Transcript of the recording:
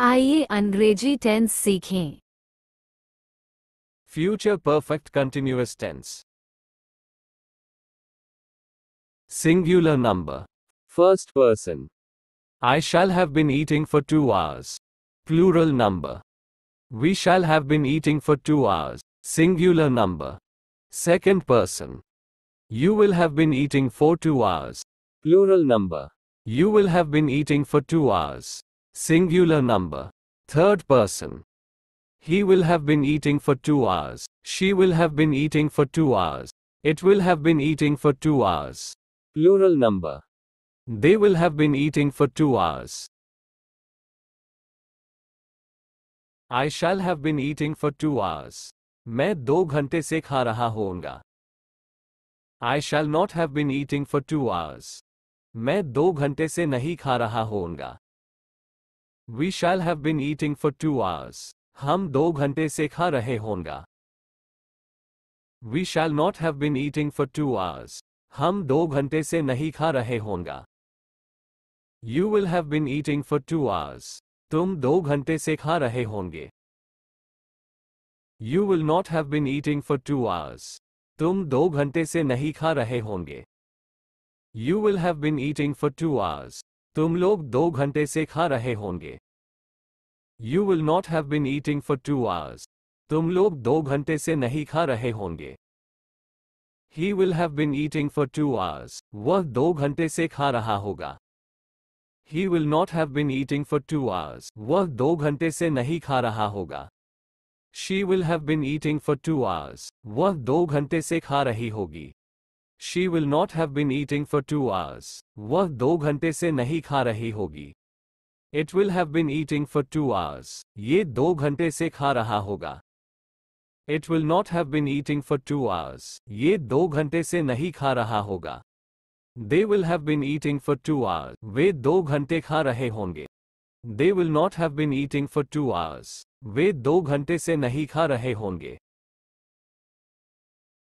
आइए अंग्रेजी टेंस सीखें future perfect continuous tense singular number first person I shall have been eating for two hours plural number we shall have been eating for two hours singular number second person You will have been eating for two hours. Plural number. You will have been eating for two hours. Singular number. Third person. He will have been eating for two hours. She will have been eating for two hours. It will have been eating for two hours. Plural number. They will have been eating for two hours. I shall have been eating for two hours. मैं दो घंटे से खा रहा होऊंगा. I shall not have been eating for two hours. मैं दो घंटे से नहीं खा रहा होऊंगा. We shall have been eating for two hours हम दो घंटे से खा रहे होंगे we shall not have been eating for two hours हम दो घंटे से नहीं खा रहे होंगे you will have been eating for two hours तुम दो घंटे से खा रहे होंगे you will not have been eating for two hours तुम दो घंटे से नहीं खा रहे होंगे you will have been eating for two hours तुम लोग दो घंटे से खा रहे होंगे you will not have been eating for two hours तुम लोग दो घंटे से नहीं खा रहे होंगे he will have been eating for two hours वह दो घंटे से खा रहा होगा he will not have been eating for two hours वह दो घंटे से नहीं खा रहा होगा she will have been eating for two hours वह दो घंटे से खा रही होगी she will not have been eating for two hours वह दो घंटे से नहीं खा रही होगी it will have been eating for two hours ये दो घंटे से खा रहा होगा it will not have been eating for two hours ये दो घंटे से नहीं खा रहा होगा they will have been eating for two hours वे दो घंटे खा रहे होंगे they will not have been eating for two hours वे दो घंटे से नहीं खा रहे होंगे